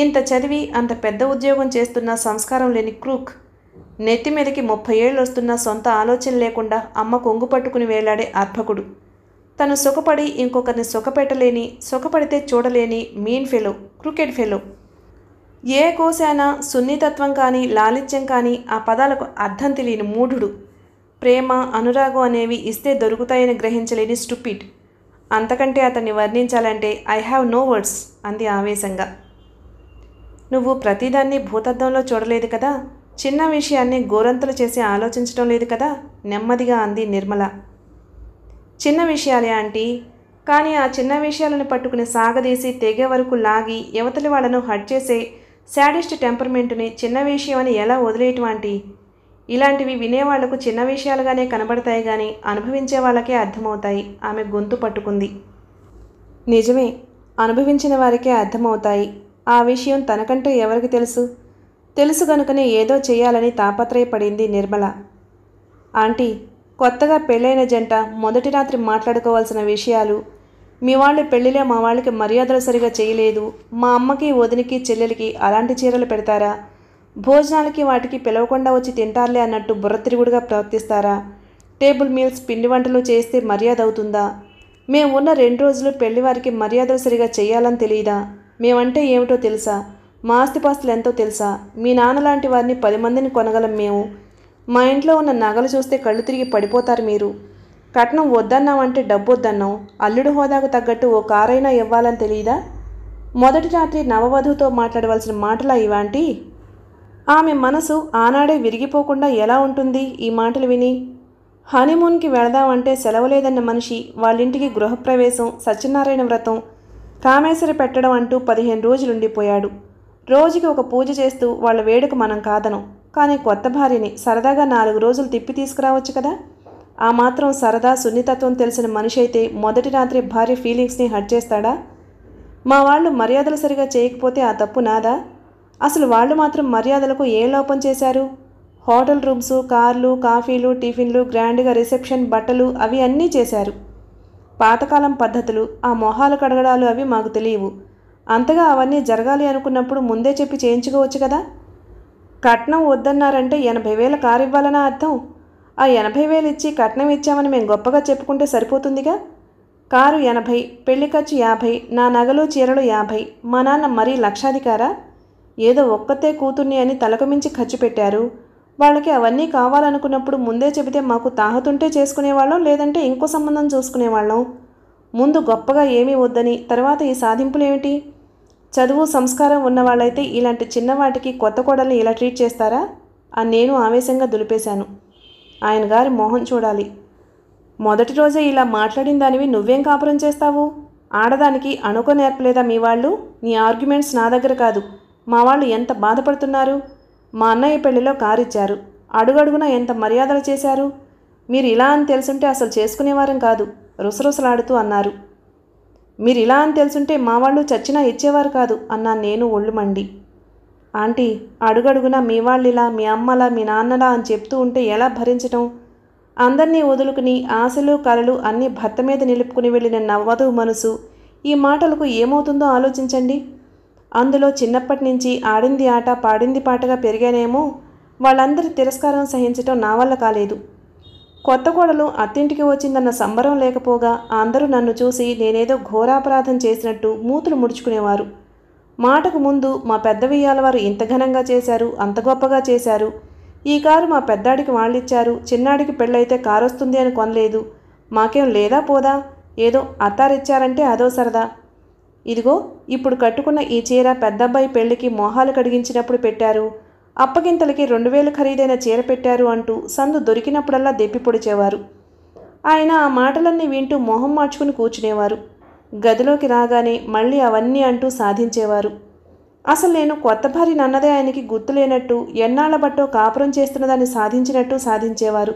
ఇంత చదివి అంత పెద్ద ఉద్యోగం చేస్తున్న సంస్కారం లేని క్రూక్ నెత్తి మీదకి ముప్పై ఏళ్ళు వస్తున్న సొంత ఆలోచన లేకుండా అమ్మ కొంగు పట్టుకుని వేలాడే అర్భకుడు తను సుఖపడి ఇంకొకరిని సుఖపెట్టలేని సుఖపడితే చూడలేని మీన్ ఫెలో క్రికెట్ ఫెలో ఏ కోశానా సున్నితత్వం కానీ లాలిత్యం కానీ ఆ పదాలకు అర్థం తెలియని మూఢుడు ప్రేమ అనురాగం అనేవి ఇస్తే దొరుకుతాయని గ్రహించలేని స్టూపిడ్ అంతకంటే అతన్ని వర్ణించాలంటే ఐ హ్యావ్ నో వర్డ్స్ అంది ఆవేశంగా నువ్వు ప్రతిదాన్ని భూతత్వంలో చూడలేదు కదా చిన్న విషయాన్ని గోరంతలు చేసి ఆలోచించడం లేదు కదా నెమ్మదిగా అంది నిర్మల చిన్న విషయాలే ఆంటీ కానీ ఆ చిన్న విషయాలను పట్టుకుని సాగదీసి తెగే వరకు లాగి యువతలి వాళ్లను హట్ చేసే శాడిస్ట్ టెంపర్మెంట్ని చిన్న విషయం అని ఎలా వదిలేటువంటి ఇలాంటివి వినేవాళ్లకు చిన్న విషయాలుగానే కనబడతాయి కానీ అనుభవించే వాళ్ళకే అర్థమవుతాయి ఆమె గొంతు పట్టుకుంది నిజమే అనుభవించిన వారికే అర్థమవుతాయి ఆ విషయం తనకంటే ఎవరికి తెలుసు తెలుసు గనుకనే ఏదో చేయాలని తాపత్రయపడింది నిర్మల ఆంటీ కొత్తగా పెళ్ళైన జంట మొదటి రాత్రి మాట్లాడుకోవాల్సిన విషయాలు మీ వాళ్ళు పెళ్లిలో మా వాళ్ళకి మర్యాదలు సరిగా చేయలేదు మా అమ్మకి వదినికి చెల్లెలకి అలాంటి చీరలు పెడతారా భోజనాలకి వాటికి పిలవకుండా వచ్చి తింటారులే అన్నట్టు బుర్రతిరుగుడుగా ప్రవర్తిస్తారా టేబుల్ మీల్స్ పిండి వంటలు చేస్తే మర్యాద అవుతుందా మేము ఉన్న రెండు రోజులు పెళ్లి వారికి మర్యాదలు సరిగా చేయాలని తెలియదా మేమంటే ఏమిటో తెలుసా మా ఆస్తిపాస్తులు ఎంతో తెలుసా మీ నాన్న లాంటి వారిని పది మందిని కొనగలం మేము మా ఇంట్లో ఉన్న నగలు చూస్తే కళ్ళు తిరిగి పడిపోతారు మీరు కట్నం వద్దన్నామంటే డబ్బు వద్దన్నాం అల్లుడు హోదాకు తగ్గట్టు ఓ కారైనా ఇవ్వాలని తెలియదా మొదటి రాత్రి నవవధువుతో మాట్లాడవలసిన మాటలా ఇవాంటి ఆమె మనసు ఆనాడే విరిగిపోకుండా ఎలా ఉంటుంది ఈ మాటలు విని హనీమూన్కి వెళదామంటే సెలవు లేదన్న మనిషి వాళ్ళింటికి గృహప్రవేశం సత్యనారాయణ వ్రతం కామేశ్వరి పెట్టడం అంటూ పదిహేను రోజులుండిపోయాడు రోజుకి ఒక పూజ చేస్తూ వాళ్ళ వేడుక మనం కాదనం కానీ కొత్త భార్యని సరదాగా నాలుగు రోజులు తిప్పి తీసుకురావచ్చు కదా ఆ మాత్రం సరదా సున్నితత్వం తెలిసిన మనిషి అయితే మొదటి రాత్రి భార్య ఫీలింగ్స్ని హట్ చేస్తాడా మా వాళ్ళు మర్యాదలు సరిగా చేయకపోతే ఆ తప్పు నాదా అసలు వాళ్ళు మాత్రం మర్యాదలకు ఏ లోపం చేశారు హోటల్ రూమ్స్ కార్లు కాఫీలు టిఫిన్లు గ్రాండ్గా రిసెప్షన్ బట్టలు అవి అన్నీ చేశారు పాతకాలం పద్ధతులు ఆ మొహాలు కడగడాలు అవి మాకు తెలియవు అంతగా అవన్నీ జరగాలి అనుకున్నప్పుడు ముందే చెప్పి చేయించుకోవచ్చు కదా కట్నం వద్దన్నారంటే ఎనభై వేల కారు ఇవ్వాలనా అర్థం ఆ ఎనభై వేలు ఇచ్చి కట్నం ఇచ్చామని మేము గొప్పగా చెప్పుకుంటే సరిపోతుందిగా కారు ఎనభై పెళ్లి ఖర్చు యాభై నా నగలు చీరలు యాభై మా నాన్న మరీ లక్షాధికారా ఏదో ఒక్కతే కూతుర్ని అని తలకు మించి ఖర్చు పెట్టారు వాళ్ళకి అవన్నీ కావాలనుకున్నప్పుడు ముందే చెబితే మాకు తాహతుంటే చేసుకునేవాళ్ళం లేదంటే ఇంకో సంబంధం చూసుకునేవాళ్ళం ముందు గొప్పగా ఏమీ వద్దని తర్వాత ఈ సాధింపులేమిటి చదువు సంస్కారం ఉన్నవాళ్ళైతే ఇలాంటి చిన్నవాటికి కొత్త కోడల్ని ఇలా ట్రీట్ చేస్తారా అని నేను ఆవేశంగా దులిపేశాను ఆయన గారి మోహం చూడాలి మొదటి రోజే ఇలా మాట్లాడిన దానివి నువ్వేం కాపురం చేస్తావు ఆడదానికి అనుకో నేర్పలేదా మీ వాళ్ళు నీ ఆర్గ్యుమెంట్స్ నా దగ్గర కాదు మా వాళ్ళు ఎంత బాధపడుతున్నారు మా అన్నయ్య పెళ్లిలో కారిచ్చారు అడుగడుగున ఎంత మర్యాదలు చేశారు మీరు ఇలా అని తెలుసుంటే అసలు చేసుకునేవారం కాదు రుసరుసలాడుతూ అన్నారు మీరు ఇలా అని తెలుసుంటే మా వాళ్ళు చచ్చినా ఇచ్చేవారు కాదు అన్నా నేను ఒళ్ళు మండి ఆంటీ అడుగడుగునా మీ వాళ్ళు ఇలా మీ అమ్మలా మీ నాన్నలా అని చెప్తూ ఉంటే ఎలా భరించటం అందరినీ వదులుకుని ఆశలు కలలు అన్నీ భర్త మీద నిలుపుకుని వెళ్ళిన నవ్వదు మనసు ఈ మాటలకు ఏమవుతుందో ఆలోచించండి అందులో చిన్నప్పటి నుంచి ఆడింది ఆట పాడింది పాటగా పెరిగానేమో వాళ్ళందరి తిరస్కారం సహించటం నా వల్ల కాలేదు కొత్త కోడలు అత్తింటికి వచ్చిందన్న సంబరం లేకపోగా అందరూ నన్ను చూసి నేనేదో ఘోరాపరాధం చేసినట్టు మూతులు ముడుచుకునేవారు మాటకు ముందు మా పెద్ద వారు ఇంత ఘనంగా చేశారు అంత గొప్పగా చేశారు ఈ కారు మా పెద్దాడికి వాళ్ళిచ్చారు చిన్నాడికి పెళ్ళైతే కారు వస్తుంది అని కొనలేదు మాకేం లేదా పోదా ఏదో అత్తారిచ్చారంటే అదో సరదా ఇదిగో ఇప్పుడు కట్టుకున్న ఈ చీర పెద్దబ్బాయి పెళ్లికి మొహాలు కడిగించినప్పుడు పెట్టారు అప్పగింతలకి రెండు వేలు ఖరీదైన చీర పెట్టారు అంటూ సందు దొరికినప్పుడల్లా దెప్పి పొడిచేవారు ఆయన ఆ మాటలన్నీ వింటూ మొహం మార్చుకుని కూర్చునేవారు గదిలోకి రాగానే మళ్ళీ అవన్నీ అంటూ సాధించేవారు అసలు నేను కొత్త భార్య నన్నదే ఆయనకి గుర్తులేనట్టు ఎన్నాళ్ల బట్టో కాపురం చేస్తున్న దాన్ని సాధించినట్టు సాధించేవారు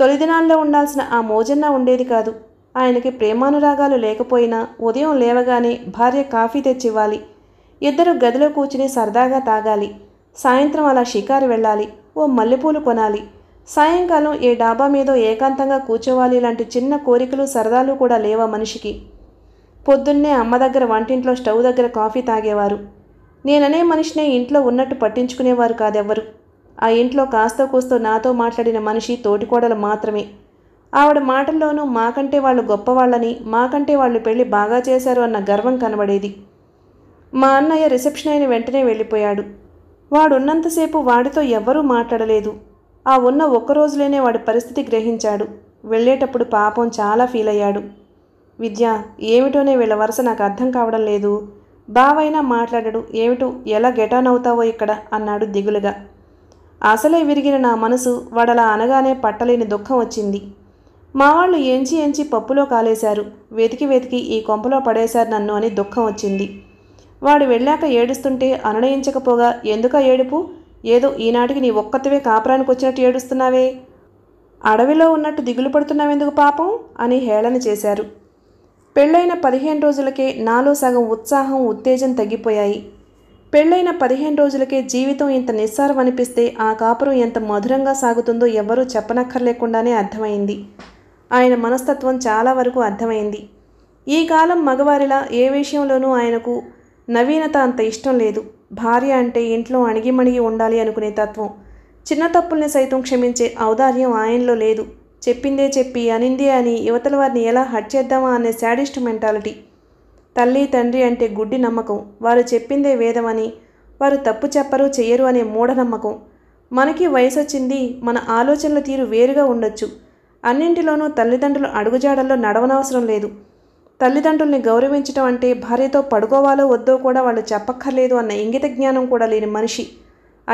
తొలిదినాల్లో ఉండాల్సిన ఆ మోజన్న ఉండేది కాదు ఆయనకి ప్రేమానురాగాలు లేకపోయినా ఉదయం లేవగానే భార్య కాఫీ తెచ్చివ్వాలి ఇద్దరు గదిలో కూర్చుని సరదాగా తాగాలి సాయంత్రం అలా షికారు వెళ్ళాలి ఓ మల్లెపూలు కొనాలి సాయంకాలం ఏ డాబా మీదో ఏకాంతంగా కూర్చోవాలి లాంటి చిన్న కోరికలు సరదాలు కూడా లేవా మనిషికి పొద్దున్నే అమ్మ దగ్గర వంటింట్లో స్టవ్ దగ్గర కాఫీ తాగేవారు నేననే మనిషినే ఇంట్లో ఉన్నట్టు పట్టించుకునేవారు కాదెవ్వరు ఆ ఇంట్లో కాస్త కూస్తో నాతో మాట్లాడిన మనిషి తోటికోడలు మాత్రమే ఆవిడ మాటల్లోనూ మాకంటే వాళ్ళు గొప్పవాళ్ళని మాకంటే వాళ్ళు పెళ్లి బాగా చేశారు అన్న గర్వం కనబడేది మా అన్నయ్య రిసెప్షన్ అయిన వెంటనే వెళ్ళిపోయాడు వాడున్నంతసేపు వాడితో ఎవ్వరూ మాట్లాడలేదు ఆ ఉన్న ఒక్కరోజులేనే వాడి పరిస్థితి గ్రహించాడు వెళ్ళేటప్పుడు పాపం చాలా ఫీల్ అయ్యాడు విద్య ఏమిటోనే వీళ్ళ వరుస నాకు అర్థం కావడం లేదు బావైనా మాట్లాడడు ఏమిటో ఎలా గెటాన్ అవుతావో ఇక్కడ అన్నాడు దిగులుగా అసలే విరిగిన నా మనసు వాడలా అనగానే పట్టలేని దుఃఖం వచ్చింది మా వాళ్ళు ఏంచి ఏంచి పప్పులో కాలేశారు వెతికి వెతికి ఈ కొంపలో పడేశారు నన్ను అని దుఃఖం వచ్చింది వాడు వెళ్ళాక ఏడుస్తుంటే అనునయించకపోగా ఎందుక ఏడుపు ఏదో ఈనాటికి నీ ఒక్కతవే కాపురానికి వచ్చినట్టు ఏడుస్తున్నావే అడవిలో ఉన్నట్టు దిగులు పడుతున్నావెందుకు పాపం అని హేళన చేశారు పెళ్ళైన పదిహేను రోజులకే నాలో సగం ఉత్సాహం ఉత్తేజం తగ్గిపోయాయి పెళ్ళైన పదిహేను రోజులకే జీవితం ఇంత నిస్సారం అనిపిస్తే ఆ కాపురం ఎంత మధురంగా సాగుతుందో ఎవ్వరూ చెప్పనక్కర్లేకుండానే అర్థమైంది ఆయన మనస్తత్వం చాలా వరకు అర్థమైంది ఈ కాలం మగవారిలా ఏ విషయంలోనూ ఆయనకు నవీనత అంత ఇష్టం లేదు భార్య అంటే ఇంట్లో అణిగిమణిగి ఉండాలి అనుకునే తత్వం చిన్న తప్పుల్ని సైతం క్షమించే ఔదార్యం ఆయనలో లేదు చెప్పిందే చెప్పి అనిందే అని యువతల వారిని ఎలా హట్ చేద్దామా అనే శాడిస్ట్ మెంటాలిటీ తల్లి తండ్రి అంటే గుడ్డి నమ్మకం వారు చెప్పిందే వేదమని వారు తప్పు చెప్పరు చెయ్యరు అనే మూఢనమ్మకం మనకి వయసు వచ్చింది మన ఆలోచనల తీరు వేరుగా ఉండొచ్చు అన్నింటిలోనూ తల్లిదండ్రులు అడుగుజాడల్లో నడవనవసరం లేదు తల్లిదండ్రుల్ని గౌరవించడం అంటే భార్యతో పడుకోవాలో వద్దో కూడా వాళ్ళు చెప్పక్కర్లేదు అన్న ఇంగిత జ్ఞానం కూడా లేని మనిషి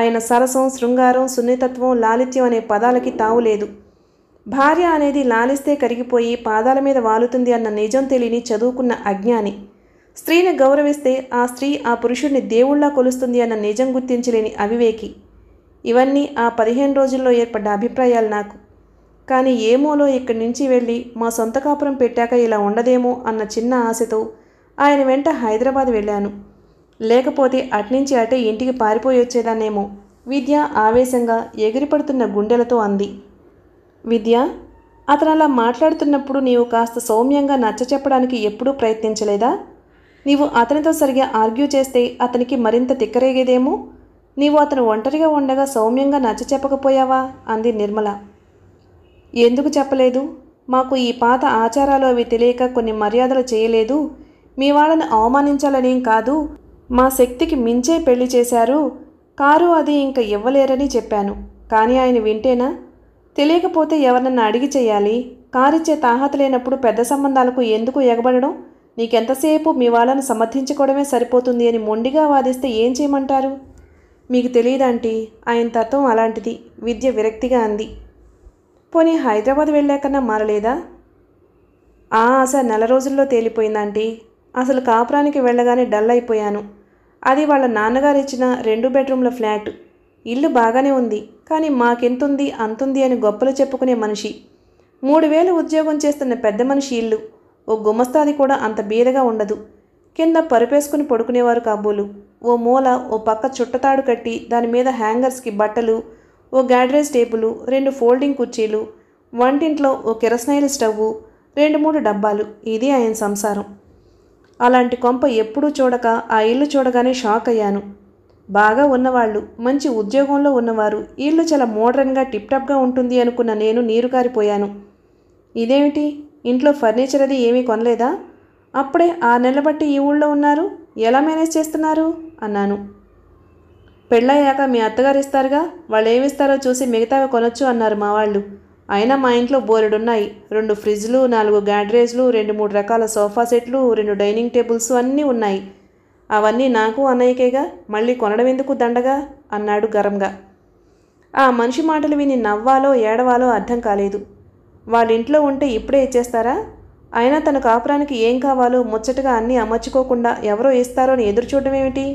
ఆయన సరసం శృంగారం సున్నితత్వం లాలిత్యం అనే పదాలకి తావులేదు భార్య అనేది లాలిస్తే కరిగిపోయి పాదాల మీద వాలుతుంది అన్న నిజం తెలియని చదువుకున్న అజ్ఞాని స్త్రీని గౌరవిస్తే ఆ స్త్రీ ఆ పురుషుణ్ణి దేవుళ్లా కొలుస్తుంది అన్న నిజం గుర్తించలేని అవివేకి ఇవన్నీ ఆ పదిహేను రోజుల్లో ఏర్పడ్డ అభిప్రాయాలు నాకు కానీ ఏమోలో ఇక్కడి నుంచి వెళ్ళి మా సొంత కాపురం పెట్టాక ఇలా ఉండదేమో అన్న చిన్న ఆశతో ఆయన వెంట హైదరాబాద్ వెళ్ళాను లేకపోతే అట్నుంచి అటే ఇంటికి పారిపోయి వచ్చేదాన్నేమో విద్య ఆవేశంగా ఎగిరిపడుతున్న గుండెలతో అంది విద్య అతను అలా మాట్లాడుతున్నప్పుడు నీవు కాస్త సౌమ్యంగా నచ్చ చెప్పడానికి ఎప్పుడూ ప్రయత్నించలేదా నీవు అతనితో సరిగా ఆర్గ్యూ చేస్తే అతనికి మరింత తిక్కరేగేదేమో నీవు అతను ఒంటరిగా ఉండగా సౌమ్యంగా నచ్చ చెప్పకపోయావా అంది నిర్మల ఎందుకు చెప్పలేదు మాకు ఈ పాత ఆచారాలు అవి తెలియక కొన్ని మర్యాదలు చేయలేదు మీ వాళ్ళని అవమానించాలనేం కాదు మా శక్తికి మించే పెళ్లి చేశారు కారు అది ఇంకా ఇవ్వలేరని చెప్పాను కానీ ఆయన వింటేనా తెలియకపోతే ఎవరినన్నా అడిగి చేయాలి కారిచ్చే తాహత లేనప్పుడు పెద్ద సంబంధాలకు ఎందుకు ఎగబడడం నీకెంతసేపు మీ వాళ్ళను సమర్థించుకోవడమే సరిపోతుంది అని మొండిగా వాదిస్తే ఏం చేయమంటారు మీకు తెలియదంటే ఆయన తత్వం అలాంటిది విద్య విరక్తిగా అంది పోనీ హైదరాబాద్ వెళ్ళాకన్నా మారలేదా ఆ ఆశ నెల రోజుల్లో తేలిపోయిందంటీ అసలు కాపురానికి వెళ్ళగానే డల్ అయిపోయాను అది వాళ్ళ నాన్నగారు ఇచ్చిన రెండు బెడ్రూమ్ల ఫ్లాట్ ఇల్లు బాగానే ఉంది కానీ మాకెంతుంది అంతుంది అని గొప్పలు చెప్పుకునే మనిషి మూడు వేలు ఉద్యోగం చేస్తున్న పెద్ద మనిషి ఇల్లు ఓ గుమస్తాది కూడా అంత బీదగా ఉండదు కింద పరుపేసుకుని పడుకునేవారు కాబోలు ఓ మూల ఓ పక్క చుట్టతాడు కట్టి దాని మీద హ్యాంగర్స్కి బట్టలు ఓ గ్యాడ్రేజ్ టేబులు రెండు ఫోల్డింగ్ కుర్చీలు వంటింట్లో ఓ కిరసనాయిల స్టవ్ రెండు మూడు డబ్బాలు ఇది ఆయన సంసారం అలాంటి కొంప ఎప్పుడూ చూడక ఆ ఇల్లు చూడగానే షాక్ అయ్యాను బాగా ఉన్నవాళ్ళు మంచి ఉద్యోగంలో ఉన్నవారు ఇల్లు చాలా మోడ్రన్గా టిప్టాప్గా ఉంటుంది అనుకున్న నేను నీరు కారిపోయాను ఇదేమిటి ఇంట్లో ఫర్నిచర్ అది ఏమీ కొనలేదా అప్పుడే ఆ నెలబట్టి ఈ ఊళ్ళో ఉన్నారు ఎలా మేనేజ్ చేస్తున్నారు అన్నాను పెళ్ళయ్యాక మీ అత్తగారు ఇస్తారుగా వాళ్ళు ఏమిస్తారో చూసి మిగతావి కొనొచ్చు అన్నారు మా వాళ్ళు అయినా మా ఇంట్లో బోరెడున్నాయి రెండు ఫ్రిడ్జ్లు నాలుగు గ్యాడ్రేజ్లు రెండు మూడు రకాల సోఫా సెట్లు రెండు డైనింగ్ టేబుల్స్ అన్నీ ఉన్నాయి అవన్నీ నాకు అన్నయ్యకేగా మళ్ళీ కొనడం ఎందుకు దండగా అన్నాడు గరంగా ఆ మనిషి మాటలు విని నవ్వాలో ఏడవాలో అర్థం కాలేదు వాళ్ళింట్లో ఉంటే ఇప్పుడే ఇచ్చేస్తారా అయినా తన కాపురానికి ఏం కావాలో ముచ్చటగా అన్నీ అమర్చుకోకుండా ఎవరో ఇస్తారో అని ఎదురు చూడడం ఏమిటి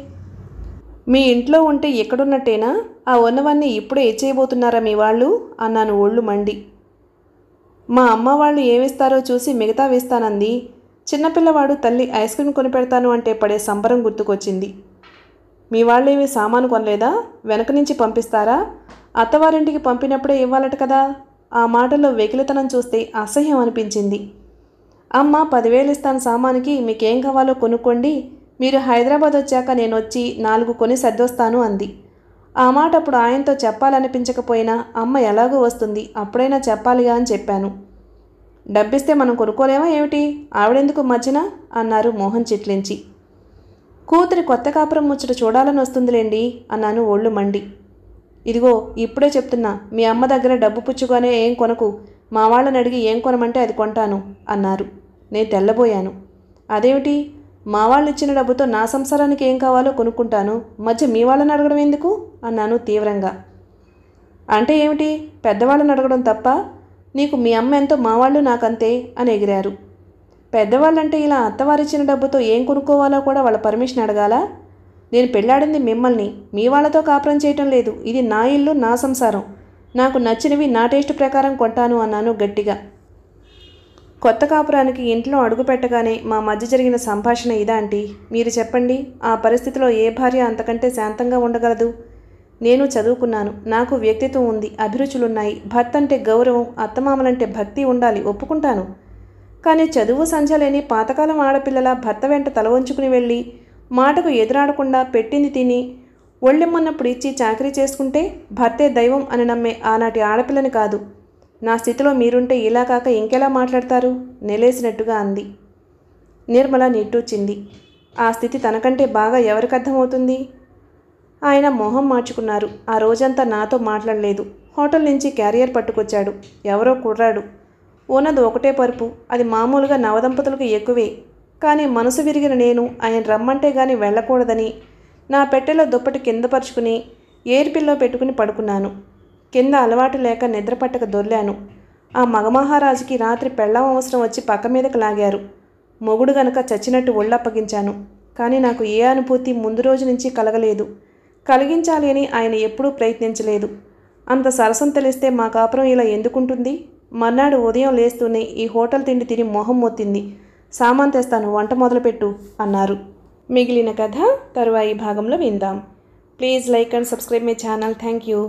మీ ఇంట్లో ఉంటే ఎక్కడున్నట్టేనా ఆ ఉన్నవాన్ని ఇప్పుడే ఇచ్చేయబోతున్నారా మీ వాళ్ళు అన్నాను ఒళ్ళు మండి మా అమ్మ వాళ్ళు ఏమిస్తారో చూసి మిగతా వేస్తానంది చిన్నపిల్లవాడు తల్లి ఐస్ క్రీమ్ కొనిపెడతాను అంటే పడే సంబరం గుర్తుకొచ్చింది మీ వాళ్ళేమి సామాను కొనలేదా వెనక నుంచి పంపిస్తారా అత్తవారింటికి పంపినప్పుడే ఇవ్వాలట కదా ఆ మాటల్లో వెకిలితనం చూస్తే అసహ్యం అనిపించింది అమ్మ పదివేలు ఇస్తాను సామానికి మీకేం కావాలో కొనుక్కోండి మీరు హైదరాబాద్ వచ్చాక నేను వచ్చి నాలుగు కొని సర్దొస్తాను అంది ఆ మాట అప్పుడు ఆయనతో చెప్పాలనిపించకపోయినా అమ్మ ఎలాగో వస్తుంది అప్పుడైనా చెప్పాలిగా అని చెప్పాను డబ్బిస్తే మనం కొనుక్కోలేమా ఏమిటి ఆవిడెందుకు మధ్యన అన్నారు మోహన్ చిట్లించి కూతురి కొత్త కాపురం ముచ్చట చూడాలని వస్తుందిలేండి అన్నాను ఒళ్ళు మండి ఇదిగో ఇప్పుడే చెప్తున్నా మీ అమ్మ దగ్గర డబ్బు పుచ్చుకొనే ఏం కొనకు మా వాళ్ళని అడిగి ఏం కొనమంటే అది కొంటాను అన్నారు నేను తెల్లబోయాను అదేమిటి మా వాళ్ళు ఇచ్చిన డబ్బుతో నా సంసారానికి ఏం కావాలో కొనుక్కుంటాను మధ్య మీ వాళ్ళని అడగడం ఎందుకు అన్నాను తీవ్రంగా అంటే ఏమిటి పెద్దవాళ్ళని అడగడం తప్ప నీకు మీ అమ్మ ఎంతో మా వాళ్ళు నాకంతే అని ఎగిరారు పెద్దవాళ్ళంటే ఇలా అత్తవారిచ్చిన డబ్బుతో ఏం కొనుక్కోవాలో కూడా వాళ్ళ పర్మిషన్ అడగాల నేను పెళ్ళాడింది మిమ్మల్ని మీ వాళ్ళతో కాపురం చేయటం లేదు ఇది నా ఇల్లు నా సంసారం నాకు నచ్చినవి నా టేస్ట్ ప్రకారం కొంటాను అన్నాను గట్టిగా కొత్త కాపురానికి ఇంట్లో అడుగుపెట్టగానే మా మధ్య జరిగిన సంభాషణ ఇదాంటి మీరు చెప్పండి ఆ పరిస్థితిలో ఏ భార్య అంతకంటే శాంతంగా ఉండగలదు నేను చదువుకున్నాను నాకు వ్యక్తిత్వం ఉంది అభిరుచులున్నాయి భర్త అంటే గౌరవం అత్తమామలంటే భక్తి ఉండాలి ఒప్పుకుంటాను కానీ చదువు సంధ్య లేని పాతకాలం ఆడపిల్లల భర్త వెంట తల వంచుకుని వెళ్ళి మాటకు ఎదురాడకుండా పెట్టింది తిని ఒళ్ళెమ్మన్నప్పుడు ఇచ్చి చాకరీ చేసుకుంటే భర్తే దైవం అని నమ్మే ఆనాటి ఆడపిల్లని కాదు నా స్థితిలో మీరుంటే ఇలా కాక ఇంకెలా మాట్లాడతారు నెలేసినట్టుగా అంది నిర్మల నిట్టూచింది ఆ స్థితి తనకంటే బాగా ఎవరికి అర్థమవుతుంది ఆయన మొహం మార్చుకున్నారు ఆ రోజంతా నాతో మాట్లాడలేదు హోటల్ నుంచి క్యారియర్ పట్టుకొచ్చాడు ఎవరో కుర్రాడు ఓనది ఒకటే పరుపు అది మామూలుగా నవదంపతులకు ఎక్కువే కానీ మనసు విరిగిన నేను ఆయన రమ్మంటే గాని వెళ్ళకూడదని నా పెట్టెలో దుప్పటి కింద పరుచుకుని ఏర్పిల్లో పెట్టుకుని పడుకున్నాను కింద అలవాటు లేక నిద్రపట్టక దొర్లాను ఆ మగమహారాజుకి రాత్రి పెళ్ళం అవసరం వచ్చి పక్క మీదకు లాగారు మొగుడు గనక చచ్చినట్టు ఒళ్ళప్పగించాను కానీ నాకు ఏ అనుభూతి ముందు రోజు నుంచి కలగలేదు కలిగించాలి అని ఆయన ఎప్పుడూ ప్రయత్నించలేదు అంత సరసం తెలిస్తే మా కాపురం ఇలా ఎందుకుంటుంది మర్నాడు ఉదయం లేస్తూనే ఈ హోటల్ తిండి తిని మొహం మొత్తింది సామాన్ తెస్తాను వంట మొదలుపెట్టు అన్నారు మిగిలిన కథ తరువాయి భాగంలో విందాం please like and subscribe my channel thank you